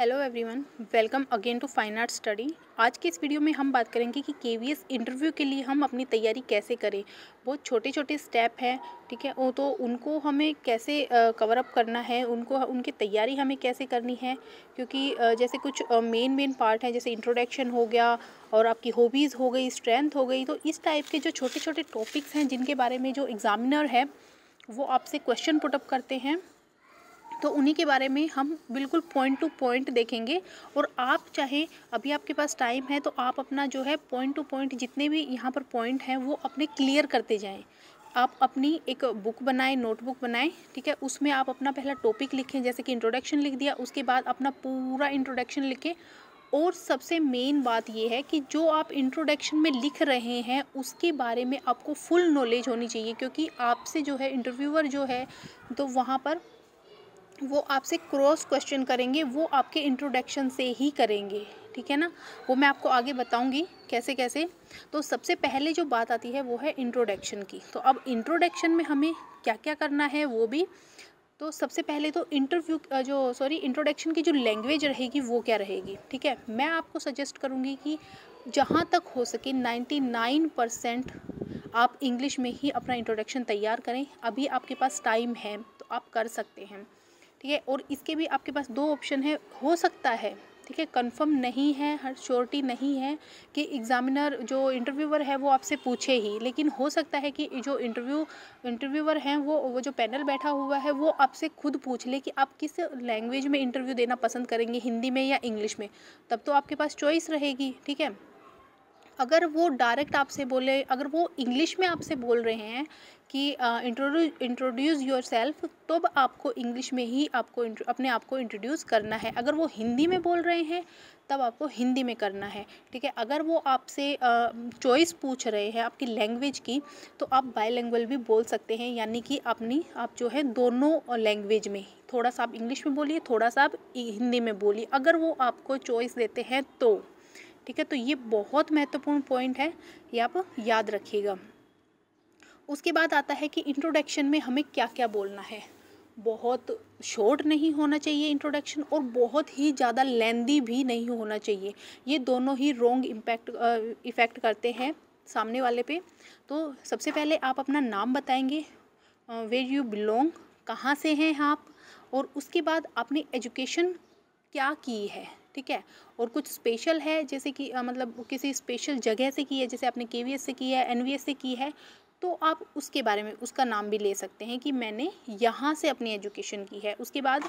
hello everyone welcome again to fine art study आज के इस वीडियो में हम बात करेंगे कि के इंटरव्यू के लिए हम अपनी तैयारी कैसे करें बहुत छोटे छोटे स्टेप हैं ठीक है वो तो उनको हमें कैसे कवर अप करना है उनको उनकी तैयारी हमें कैसे करनी है क्योंकि जैसे कुछ मेन मेन पार्ट हैं जैसे इंट्रोडक्शन हो गया और आपकी हॉबीज़ हो गई स्ट्रेंथ हो गई तो इस टाइप के जो छोटे छोटे टॉपिक्स हैं जिनके बारे में जो एग्ज़ामिनर है वो आपसे क्वेश्चन पुटअप करते हैं तो उन्हीं के बारे में हम बिल्कुल पॉइंट टू पॉइंट देखेंगे और आप चाहे अभी आपके पास टाइम है तो आप अपना जो है पॉइंट टू पॉइंट जितने भी यहाँ पर पॉइंट हैं वो अपने क्लियर करते जाएँ आप अपनी एक बुक बनाएं नोटबुक बनाएं ठीक है उसमें आप अपना पहला टॉपिक लिखें जैसे कि इंट्रोडक्शन लिख दिया उसके बाद अपना पूरा इंट्रोडक्शन लिखें और सबसे मेन बात यह है कि जो आप इंट्रोडक्शन में लिख रहे हैं उसके बारे में आपको फुल नॉलेज होनी चाहिए क्योंकि आपसे जो है इंटरव्यूअर जो है तो वहाँ पर वो आपसे क्रॉस क्वेश्चन करेंगे वो आपके इंट्रोडक्शन से ही करेंगे ठीक है ना वो मैं आपको आगे बताऊंगी कैसे कैसे तो सबसे पहले जो बात आती है वो है इंट्रोडक्शन की तो अब इंट्रोडक्शन में हमें क्या क्या करना है वो भी तो सबसे पहले तो इंटरव्यू जो सॉरी इंट्रोडक्शन की जो लैंग्वेज रहेगी वो क्या रहेगी ठीक है मैं आपको सजेस्ट करूँगी कि जहाँ तक हो सके नाइन्टी नाइन परसेंट आप इंग्लिश में ही अपना इंट्रोडक्शन तैयार करें अभी आपके पास टाइम है तो आप कर सकते हैं ठीक है और इसके भी आपके पास दो ऑप्शन है हो सकता है ठीक है कंफर्म नहीं है हर श्योरिटी नहीं है कि एग्ज़ामिनर जो इंटरव्यूवर है वो आपसे पूछे ही लेकिन हो सकता है कि जो इंटरव्यू इंटरव्यूवर हैं वो वो जो पैनल बैठा हुआ है वो आपसे खुद पूछ ले कि आप किस लैंग्वेज में इंटरव्यू देना पसंद करेंगे हिंदी में या इंग्लिश में तब तो आपके पास चॉइस रहेगी ठीक है अगर वो डायरेक्ट आपसे बोले अगर वो इंग्लिश में आपसे बोल रहे हैं कि इंट्रोड्यूस योर सेल्फ तो आपको इंग्लिश में ही आपको अपने आप को इंट्रोड्यूस करना है अगर वो हिंदी में बोल रहे हैं तब आपको हिंदी में करना है ठीक है अगर वो आपसे चॉइस पूछ रहे हैं आपकी लैंग्वेज की तो आप बायलैंग्वेज भी बोल सकते हैं यानी कि अपनी आप जो है दोनों लैंग्वेज में थोड़ा सा आप इंग्लिश में बोलिए थोड़ा सा आप हिंदी में बोलिए अगर वो आपको चॉइस देते हैं तो ठीक है तो ये बहुत महत्वपूर्ण पॉइंट है ये आप याद रखिएगा उसके बाद आता है कि इंट्रोडक्शन में हमें क्या क्या बोलना है बहुत शॉर्ट नहीं होना चाहिए इंट्रोडक्शन और बहुत ही ज़्यादा लेंदी भी नहीं होना चाहिए ये दोनों ही रोंग इम्पैक्ट इफ़ेक्ट करते हैं सामने वाले पे तो सबसे पहले आप अपना नाम बताएंगे वेर यू बिलोंग कहाँ से हैं आप और उसके बाद आपने एजुकेशन क्या की है ठीक है और कुछ स्पेशल है जैसे कि आ, मतलब किसी स्पेशल जगह से की है जैसे आपने के से की है एन से की है तो आप उसके बारे में उसका नाम भी ले सकते हैं कि मैंने यहाँ से अपनी एजुकेशन की है उसके बाद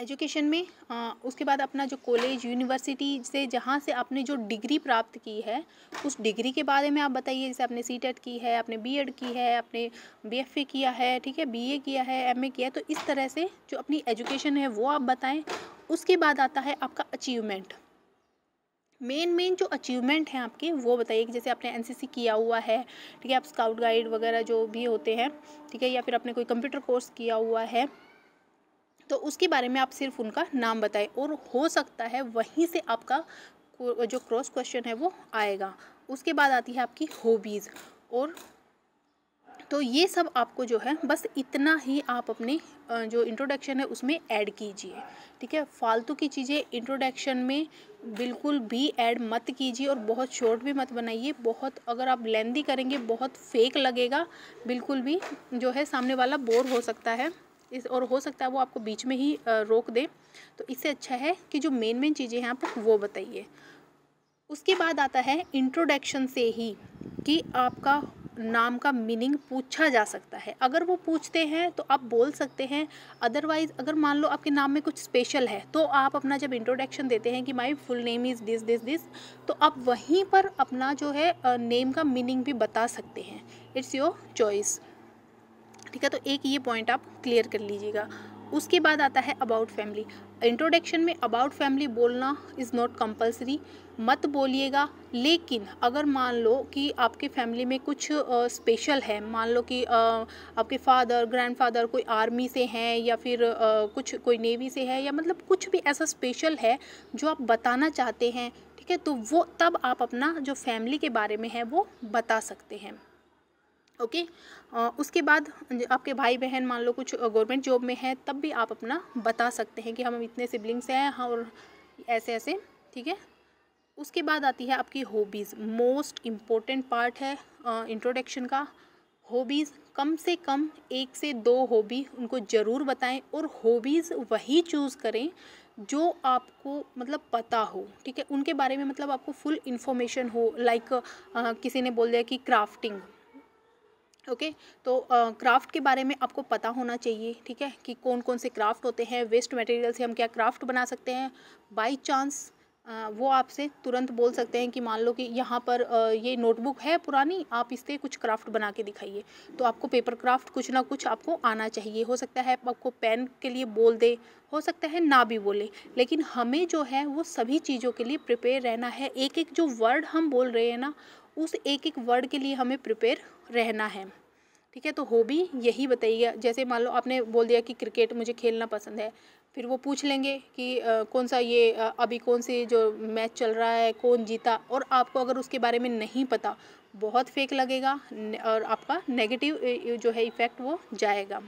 एजुकेशन में आ, उसके बाद अपना जो कॉलेज यूनिवर्सिटी से जहाँ से आपने जो डिग्री प्राप्त की है उस डिग्री के बारे में आप बताइए जैसे आपने सी की है आपने बी की है आपने बी किया है ठीक है बी किया है एम किया है तो इस तरह से जो अपनी एजुकेशन है वो आप बताएं उसके बाद आता है आपका अचीवमेंट मेन मेन जो अचीवमेंट हैं आपके वो बताइए कि जैसे आपने एनसीसी किया हुआ है ठीक है आप स्काउट गाइड वगैरह जो भी होते हैं ठीक है या फिर आपने कोई कंप्यूटर कोर्स किया हुआ है तो उसके बारे में आप सिर्फ उनका नाम बताएं और हो सकता है वहीं से आपका जो क्रॉस क्वेश्चन है वो आएगा उसके बाद आती है आपकी हॉबीज़ और तो ये सब आपको जो है बस इतना ही आप अपने जो इंट्रोडक्शन है उसमें ऐड कीजिए ठीक है फालतू की चीज़ें इंट्रोडक्शन में बिल्कुल भी ऐड मत कीजिए और बहुत शॉर्ट भी मत बनाइए बहुत अगर आप लेंदी करेंगे बहुत फेक लगेगा बिल्कुल भी जो है सामने वाला बोर हो सकता है इस और हो सकता है वो आपको बीच में ही रोक दे तो इससे अच्छा है कि जो मेन मेन चीज़ें हैं आप वो बताइए उसके बाद आता है इंट्रोडक्शन से ही कि आपका नाम का मीनिंग पूछा जा सकता है अगर वो पूछते हैं तो आप बोल सकते हैं अदरवाइज़ अगर मान लो आपके नाम में कुछ स्पेशल है तो आप अपना जब इंट्रोडक्शन देते हैं कि my full name is this this this तो आप वहीं पर अपना जो है नेम का मीनिंग भी बता सकते हैं इट्स योर चॉइस ठीक है तो एक ये पॉइंट आप क्लियर कर लीजिएगा उसके बाद आता है अबाउट फैमिली इंट्रोडक्शन में अबाउट फैमिली बोलना इज़ नॉट कंपलसरी मत बोलिएगा लेकिन अगर मान लो कि आपके फैमिली में कुछ स्पेशल है मान लो कि uh, आपके फादर ग्रैंडफादर कोई आर्मी से हैं या फिर uh, कुछ कोई नेवी से है या मतलब कुछ भी ऐसा स्पेशल है जो आप बताना चाहते हैं ठीक है तो वो तब आप अपना जो फैमिली के बारे में है वो बता सकते हैं ओके उसके बाद आपके भाई बहन मान लो कुछ गवर्नमेंट जॉब में है तब भी आप अपना बता सकते हैं कि हम इतने सिबलिंग्स हैं हाँ और ऐसे ऐसे ठीक है उसके बाद आती है आपकी हॉबीज़ मोस्ट इम्पोर्टेंट पार्ट है इंट्रोडक्शन का हॉबीज़ कम से कम एक से दो हॉबी उनको ज़रूर बताएं और हॉबीज़ वही चूज़ करें जो आपको मतलब पता हो ठीक है उनके बारे में मतलब आपको फुल इन्फॉर्मेशन हो लाइक किसी ने बोल दिया कि क्राफ्टिंग ओके okay, तो क्राफ्ट के बारे में आपको पता होना चाहिए ठीक है कि कौन कौन से क्राफ्ट होते हैं वेस्ट मटेरियल से हम क्या क्राफ्ट बना सकते हैं बाई चांस वो आपसे तुरंत बोल सकते हैं कि मान लो कि यहाँ पर ये नोटबुक है पुरानी आप इससे कुछ क्राफ्ट बना के दिखाइए तो आपको पेपर क्राफ्ट कुछ ना कुछ आपको आना चाहिए हो सकता है आपको पेन के लिए बोल दे हो सकता है ना भी बोले लेकिन हमें जो है वो सभी चीज़ों के लिए प्रिपेयर रहना है एक एक जो वर्ड हम बोल रहे हैं ना उस एक एक वर्ड के लिए हमें प्रिपेयर रहना है ठीक है तो हॉबी यही बताइए जैसे मान लो आपने बोल दिया कि क्रिकेट मुझे खेलना पसंद है फिर वो पूछ लेंगे कि आ, कौन सा ये आ, अभी कौन सी जो मैच चल रहा है कौन जीता और आपको अगर उसके बारे में नहीं पता बहुत फेक लगेगा और आपका नेगेटिव जो है इफ़ेक्ट वो जाएगा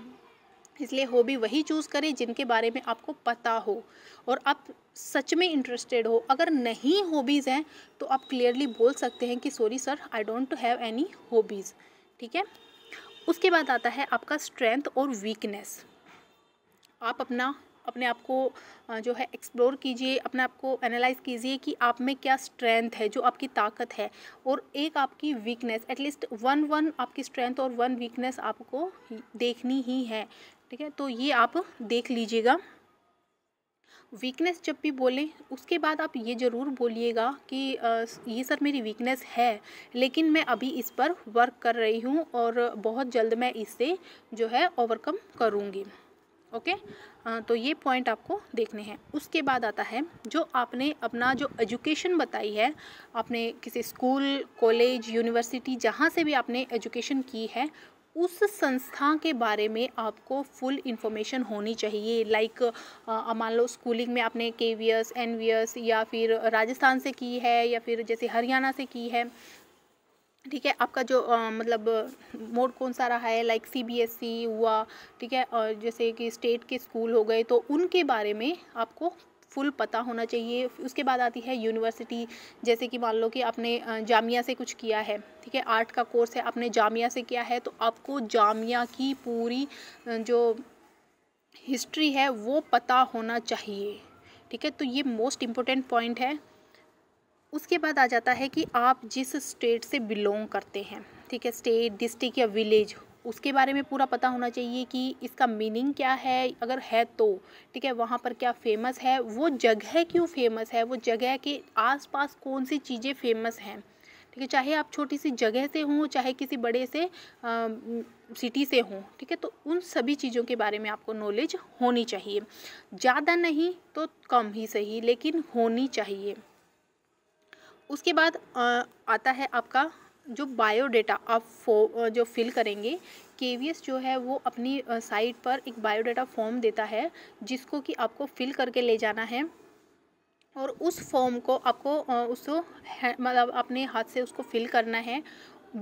इसलिए हॉबी वही चूज़ करें जिनके बारे में आपको पता हो और आप सच में इंटरेस्टेड हो अगर नहीं हॉबीज़ हैं तो आप क्लियरली बोल सकते हैं कि sorry sir I don't have any hobbies ठीक है उसके बाद आता है आपका स्ट्रेंथ और वीकनेस आप अपना अपने आप को जो है एक्सप्लोर कीजिए अपने आप को एनालाइज कीजिए कि आप में क्या स्ट्रेंथ है जो आपकी ताकत है और एक आपकी वीकनेस एटलीस्ट वन वन आपकी स्ट्रेंथ और वन वीकनेस आपको देखनी ही है ठीक है तो ये आप देख लीजिएगा वीकनेस जब भी बोलें उसके बाद आप ये ज़रूर बोलिएगा कि ये सर मेरी वीकनेस है लेकिन मैं अभी इस पर वर्क कर रही हूँ और बहुत जल्द मैं इसे जो है ओवरकम करूँगी ओके हाँ, तो ये पॉइंट आपको देखने हैं उसके बाद आता है जो आपने अपना जो एजुकेशन बताई है आपने किसी स्कूल कॉलेज यूनिवर्सिटी जहाँ से भी आपने एजुकेशन की है उस संस्था के बारे में आपको फुल इन्फॉर्मेशन होनी चाहिए लाइक मान लो स्कूलिंग में आपने K V S N V S या फिर राजस्थान से की है या फिर जैसे हरियाणा से की है ठीक है आपका जो आ, मतलब मोड कौन सा रहा है लाइक सीबीएसई e हुआ ठीक है और जैसे कि स्टेट के स्कूल हो गए तो उनके बारे में आपको फुल पता होना चाहिए उसके बाद आती है यूनिवर्सिटी जैसे कि मान लो कि आपने जामिया से कुछ किया है ठीक है आर्ट का कोर्स है आपने जामिया से किया है तो आपको जामिया की पूरी जो हिस्ट्री है वो पता होना चाहिए ठीक है तो ये मोस्ट इम्पोर्टेंट पॉइंट है उसके बाद आ जाता है कि आप जिस स्टेट से बिलोंग करते हैं ठीक है स्टेट डिस्ट्रिक्ट या विलेज उसके बारे में पूरा पता होना चाहिए कि इसका मीनिंग क्या है अगर है तो ठीक है वहाँ पर क्या फेमस है वो जगह क्यों फेमस है वो जगह के आसपास कौन सी चीज़ें फेमस हैं ठीक है चाहे आप छोटी सी जगह से हों चाहे किसी बड़े से आ, सिटी से हों ठीक है तो उन सभी चीज़ों के बारे में आपको नॉलेज होनी चाहिए ज़्यादा नहीं तो कम ही सही लेकिन होनी चाहिए उसके बाद आता है आपका जो बायोडाटा आप फो जो फिल करेंगे के जो है वो अपनी साइट पर एक बायोडाटा फॉर्म देता है जिसको कि आपको फिल करके ले जाना है और उस फॉर्म को आपको उसको मतलब अपने हाथ से उसको फिल करना है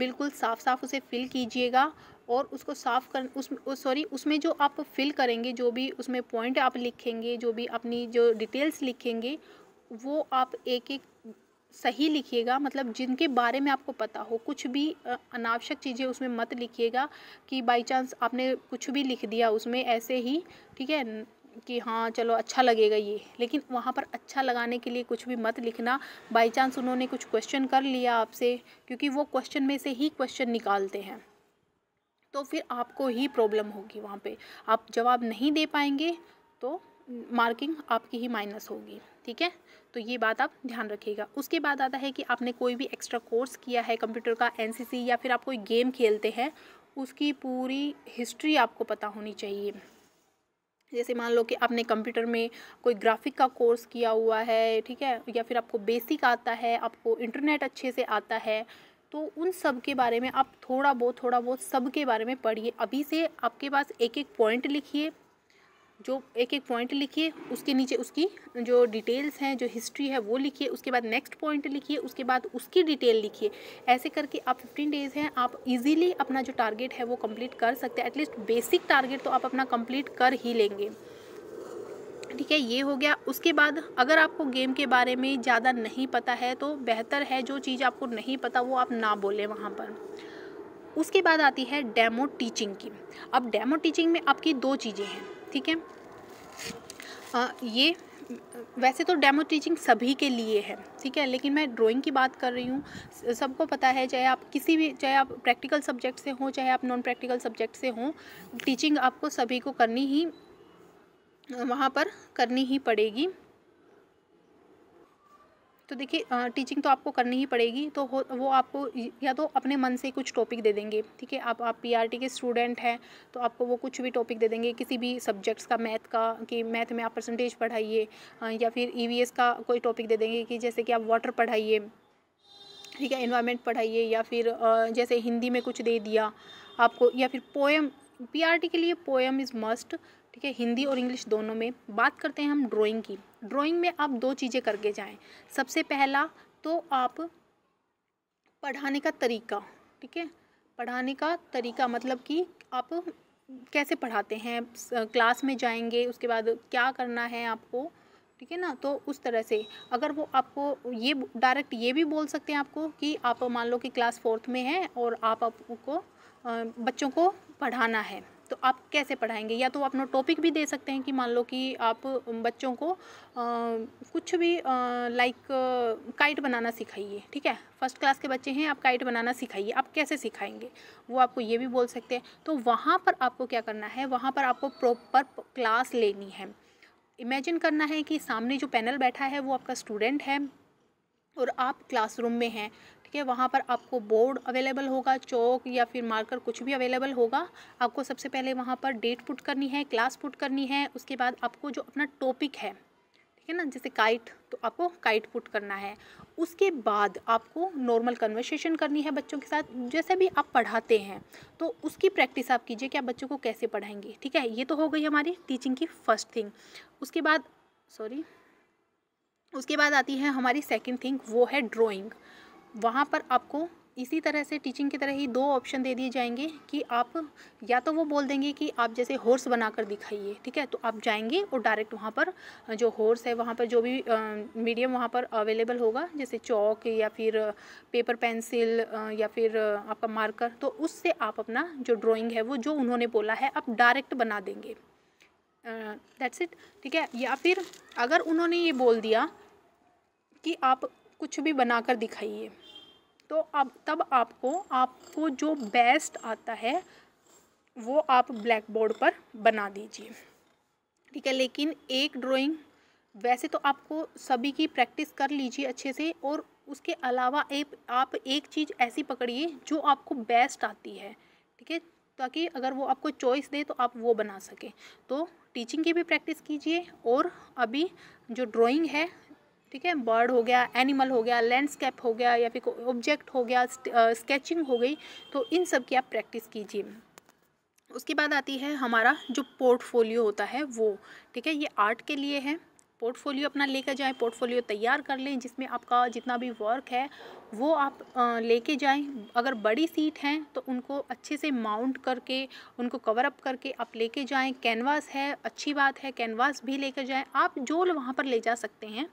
बिल्कुल साफ साफ उसे फिल कीजिएगा और उसको साफ़ कर उस सॉरी उसमें जो आप फिल करेंगे जो भी उसमें पॉइंट आप लिखेंगे जो भी अपनी जो डिटेल्स लिखेंगे वो आप एक एक सही लिखिएगा मतलब जिनके बारे में आपको पता हो कुछ भी अनावश्यक चीज़ें उसमें मत लिखिएगा कि बाई चांस आपने कुछ भी लिख दिया उसमें ऐसे ही ठीक है कि हाँ चलो अच्छा लगेगा ये लेकिन वहाँ पर अच्छा लगाने के लिए कुछ भी मत लिखना बाई चांस उन्होंने कुछ क्वेश्चन कर लिया आपसे क्योंकि वो क्वेश्चन में से ही क्वेश्चन निकालते हैं तो फिर आपको ही प्रॉब्लम होगी वहाँ पे आप जवाब नहीं दे पाएंगे तो मार्किंग आपकी ही माइनस होगी ठीक है तो ये बात आप ध्यान रखिएगा उसके बाद आता है कि आपने कोई भी एक्स्ट्रा कोर्स किया है कंप्यूटर का एनसीसी या फिर आप कोई गेम खेलते हैं उसकी पूरी हिस्ट्री आपको पता होनी चाहिए जैसे मान लो कि आपने कंप्यूटर में कोई ग्राफिक का कोर्स किया हुआ है ठीक है या फिर आपको बेसिक आता है आपको इंटरनेट अच्छे से आता है तो उन सब के बारे में आप थोड़ा बहुत थोड़ा बहुत सब के बारे में पढ़िए अभी से आपके पास एक एक पॉइंट लिखिए जो एक एक पॉइंट लिखिए उसके नीचे उसकी जो डिटेल्स हैं जो हिस्ट्री है वो लिखिए उसके बाद नेक्स्ट पॉइंट लिखिए उसके बाद उसकी डिटेल लिखिए ऐसे करके आप फिफ्टीन डेज़ हैं आप इजीली अपना जो टारगेट है वो कंप्लीट कर सकते हैं एटलीस्ट बेसिक टारगेट तो आप अपना कंप्लीट कर ही लेंगे ठीक है ये हो गया उसके बाद अगर आपको गेम के बारे में ज़्यादा नहीं पता है तो बेहतर है जो चीज़ आपको नहीं पता वो आप ना बोलें वहाँ पर उसके बाद आती है डेमो टीचिंग की अब डेमो टीचिंग में आपकी दो चीज़ें हैं ठीक है ये वैसे तो डेमो टीचिंग सभी के लिए है ठीक है लेकिन मैं ड्राइंग की बात कर रही हूँ सबको पता है चाहे आप किसी भी चाहे आप प्रैक्टिकल सब्जेक्ट से हों चाहे आप नॉन प्रैक्टिकल सब्जेक्ट से हों टीचिंग आपको सभी को करनी ही वहाँ पर करनी ही पड़ेगी तो देखिए टीचिंग तो आपको करनी ही पड़ेगी तो वो आपको या तो अपने मन से कुछ टॉपिक दे देंगे ठीक है आप आप पीआरटी e के स्टूडेंट हैं तो आपको वो कुछ भी टॉपिक दे देंगे किसी भी सब्जेक्ट्स का मैथ का कि मैथ में आप परसेंटेज पढ़ाइए या फिर ईवीएस e का कोई टॉपिक दे देंगे कि जैसे कि आप वाटर पढ़ाइए ठीक है इन्वायरमेंट पढ़ाइए या फिर जैसे हिंदी में कुछ दे दिया आपको या फिर पोएम पी e के लिए पोएम इज़ मस्ट ठीक है हिंदी और इंग्लिश दोनों में बात करते हैं हम ड्राइंग की ड्राइंग में आप दो चीज़ें करके जाएं सबसे पहला तो आप पढ़ाने का तरीका ठीक है पढ़ाने का तरीका मतलब कि आप कैसे पढ़ाते हैं क्लास में जाएंगे उसके बाद क्या करना है आपको ठीक है ना तो उस तरह से अगर वो आपको ये डायरेक्ट ये भी बोल सकते हैं आपको कि आप मान लो कि क्लास फोर्थ में हैं और आप आपको बच्चों को पढ़ाना है तो आप कैसे पढ़ाएंगे या तो आप नो टॉपिक भी दे सकते हैं कि मान लो कि आप बच्चों को आ, कुछ भी लाइक काइट बनाना सिखाइए ठीक है फर्स्ट क्लास के बच्चे हैं आप काइट बनाना सिखाइए आप कैसे सिखाएंगे वो आपको ये भी बोल सकते हैं तो वहाँ पर आपको क्या करना है वहाँ पर आपको प्रॉपर क्लास लेनी है इमेजिन करना है कि सामने जो पैनल बैठा है वो आपका स्टूडेंट है और आप क्लासरूम में हैं ठीक है वहाँ पर आपको बोर्ड अवेलेबल होगा चौक या फिर मार्कर कुछ भी अवेलेबल होगा आपको सबसे पहले वहाँ पर डेट पुट करनी है क्लास पुट करनी है उसके बाद आपको जो अपना टॉपिक है ठीक है ना जैसे काइट तो आपको काइट पुट करना है उसके बाद आपको नॉर्मल कन्वर्सेशन करनी है बच्चों के साथ जैसे भी आप पढ़ाते हैं तो उसकी प्रैक्टिस आप कीजिए कि आप बच्चों को कैसे पढ़ाएंगे ठीक है ये तो हो गई हमारी टीचिंग की फर्स्ट थिंग उसके बाद सॉरी उसके बाद आती है हमारी सेकंड थिंग वो है ड्राइंग वहाँ पर आपको इसी तरह से टीचिंग की तरह ही दो ऑप्शन दे दिए जाएंगे कि आप या तो वो बोल देंगे कि आप जैसे हॉर्स बनाकर दिखाइए ठीक है तो आप जाएंगे और डायरेक्ट वहाँ पर जो हॉर्स है वहाँ पर जो भी मीडियम वहाँ पर अवेलेबल होगा जैसे चौक या फिर पेपर पेंसिल या फिर आपका मार्कर तो उससे आप अपना जो ड्राइंग है वो जो उन्होंने बोला है आप डायरेक्ट बना देंगे दैट्स इट ठीक है या फिर अगर उन्होंने ये बोल दिया कि आप कुछ भी बनाकर दिखाइए तो अब तब आपको आपको जो बेस्ट आता है वो आप ब्लैक बोर्ड पर बना दीजिए ठीक है लेकिन एक ड्राइंग वैसे तो आपको सभी की प्रैक्टिस कर लीजिए अच्छे से और उसके अलावा एक आप एक चीज़ ऐसी पकड़िए जो आपको बेस्ट आती है ठीक है ताकि अगर वो आपको चॉइस दे तो आप वो बना सकें तो टीचिंग की भी प्रैक्टिस कीजिए और अभी जो ड्राइंग है ठीक है बर्ड हो गया एनिमल हो गया लैंडस्केप हो गया या फिर ऑब्जेक्ट हो गया स्केचिंग हो गई तो इन सब की आप प्रैक्टिस कीजिए उसके बाद आती है हमारा जो पोर्टफोलियो होता है वो ठीक है ये आर्ट के लिए है पोर्टफोलियो अपना लेकर जाएं पोर्टफोलियो तैयार कर लें जिसमें आपका जितना भी वर्क है वो आप लेके जाएं अगर बड़ी सीट हैं तो उनको अच्छे से माउंट करके उनको कवर अप करके आप लेके जाएं कैनवास है अच्छी बात है कैनवास भी लेकर जाएं आप जो वहाँ पर ले जा सकते हैं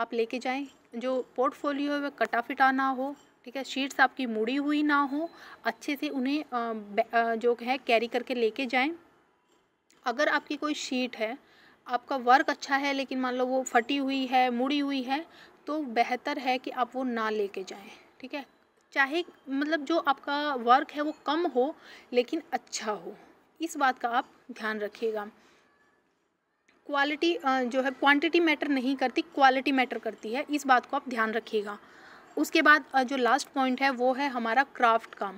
आप लेके जाएं जो पोर्टफोलियो है वह कटा फिटा ना हो ठीक है शीट्स आपकी मुड़ी हुई ना हो अच्छे से उन्हें जो है कैरी करके लेके जाएं अगर आपकी कोई शीट है आपका वर्क अच्छा है लेकिन मान लो वो फटी हुई है मुड़ी हुई है तो बेहतर है कि आप वो ना लेके जाएं ठीक है चाहे मतलब जो आपका वर्क है वो कम हो लेकिन अच्छा हो इस बात का आप ध्यान रखिएगा क्वालिटी जो है क्वांटिटी मैटर नहीं करती क्वालिटी मैटर करती है इस बात को आप ध्यान रखिएगा उसके बाद जो लास्ट पॉइंट है वो है हमारा क्राफ्ट का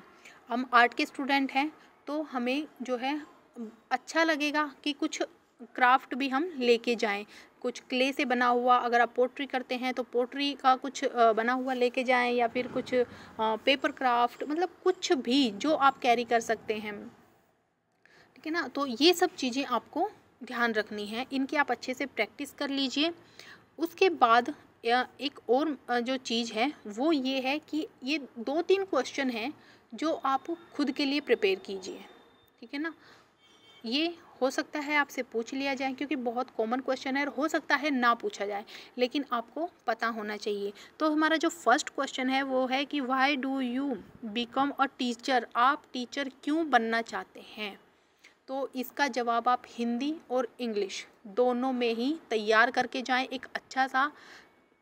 हम आर्ट के स्टूडेंट हैं तो हमें जो है अच्छा लगेगा कि कुछ क्राफ्ट भी हम लेके जाएं कुछ क्ले से बना हुआ अगर आप पोट्री करते हैं तो पोट्री का कुछ बना हुआ लेके जाएं या फिर कुछ पेपर क्राफ्ट मतलब कुछ भी जो आप कैरी कर सकते हैं ठीक है ना तो ये सब चीज़ें आपको ध्यान रखनी है इनकी आप अच्छे से प्रैक्टिस कर लीजिए उसके बाद एक और जो चीज़ है वो ये है कि ये दो तीन क्वेश्चन हैं जो आप खुद के लिए प्रिपेयर कीजिए ठीक है ना ये हो सकता है आपसे पूछ लिया जाए क्योंकि बहुत कॉमन क्वेश्चन है और हो सकता है ना पूछा जाए लेकिन आपको पता होना चाहिए तो हमारा जो फर्स्ट क्वेश्चन है वो है कि why do you become a teacher आप टीचर क्यों बनना चाहते हैं तो इसका जवाब आप हिंदी और इंग्लिश दोनों में ही तैयार करके जाएं एक अच्छा सा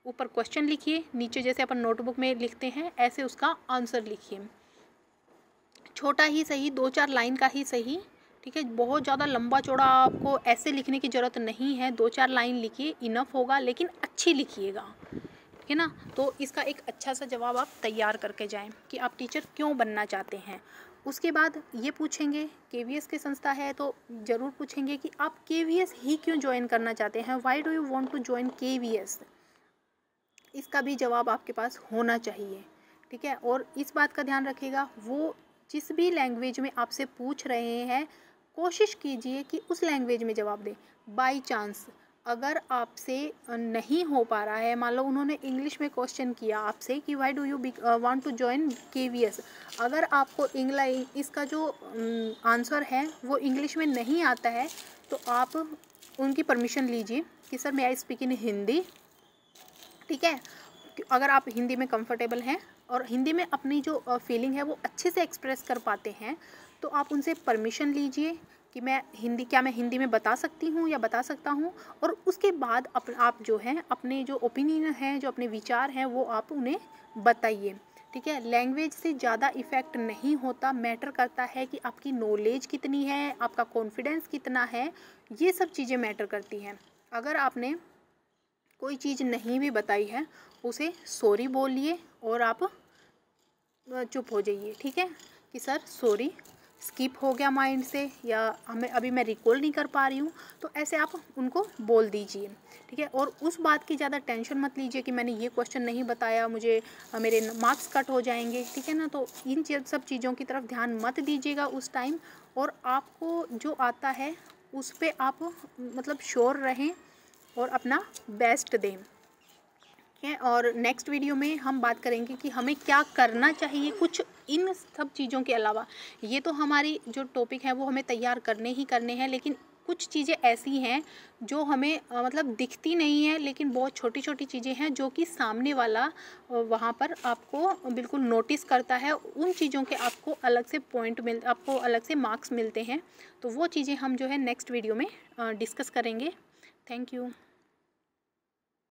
ऊपर क्वेश्चन लिखिए नीचे जैसे अपन नोटबुक में लिखते हैं ऐसे उसका आंसर लिखिए छोटा ही सही दो चार लाइन का ही सही ठीक है बहुत ज़्यादा लंबा चौड़ा आपको ऐसे लिखने की ज़रूरत नहीं है दो चार लाइन लिखिए इनफ होगा लेकिन अच्छी लिखिएगा ठीक है ना तो इसका एक अच्छा सा जवाब आप तैयार करके जाएं कि आप टीचर क्यों बनना चाहते हैं उसके बाद ये पूछेंगे के वी एस की संस्था है तो ज़रूर पूछेंगे कि आप के वी एस ही क्यों ज्वाइन करना चाहते हैं why do you want to join K V S इसका भी जवाब आपके पास होना चाहिए ठीक है और इस बात का ध्यान रखिएगा वो जिस भी लैंग्वेज में आपसे पूछ रहे हैं कोशिश कीजिए कि उस लैंग्वेज में जवाब दें बाई चांस अगर आपसे नहीं हो पा रहा है मान लो उन्होंने इंग्लिश में क्वेश्चन किया आपसे कि why do you want to join के अगर आपको इंग्ला इसका जो आंसर है वो इंग्लिश में नहीं आता है तो आप उनकी परमिशन लीजिए कि sir may I speak in Hindi ठीक है अगर आप हिंदी में कंफर्टेबल हैं और हिंदी में अपनी जो फीलिंग है वो अच्छे से एक्सप्रेस कर पाते हैं तो आप उनसे परमिशन लीजिए कि मैं हिंदी क्या मैं हिंदी में बता सकती हूँ या बता सकता हूँ और उसके बाद अप, आप जो हैं अपने जो ओपिनियन हैं जो अपने विचार हैं वो आप उन्हें बताइए ठीक है लैंग्वेज से ज़्यादा इफ़ेक्ट नहीं होता मैटर करता है कि आपकी नॉलेज कितनी है आपका कॉन्फिडेंस कितना है ये सब चीज़ें मैटर करती हैं अगर आपने कोई चीज़ नहीं भी बताई है उसे सॉरी बोलिए और आप चुप हो जाइए ठीक है कि सर सॉरी स्किप हो गया माइंड से या हमें अभी मैं रिकॉल नहीं कर पा रही हूँ तो ऐसे आप उनको बोल दीजिए ठीक है और उस बात की ज़्यादा टेंशन मत लीजिए कि मैंने ये क्वेश्चन नहीं बताया मुझे मेरे मार्क्स कट हो जाएंगे ठीक है ना तो इन सब चीज़ों की तरफ ध्यान मत दीजिएगा उस टाइम और आपको जो आता है उस पर आप मतलब श्योर रहें और अपना बेस्ट दें ठीक है और नेक्स्ट वीडियो में हम बात करेंगे कि हमें क्या करना चाहिए कुछ इन सब चीज़ों के अलावा ये तो हमारी जो टॉपिक है वो हमें तैयार करने ही करने हैं लेकिन कुछ चीज़ें ऐसी हैं जो हमें आ, मतलब दिखती नहीं है लेकिन बहुत छोटी छोटी चीज़ें हैं जो कि सामने वाला वहाँ पर आपको बिल्कुल नोटिस करता है उन चीज़ों के आपको अलग से पॉइंट मिल आपको अलग से मार्क्स मिलते हैं तो वो चीज़ें हम जो है नेक्स्ट वीडियो में डिस्कस करेंगे थैंक यू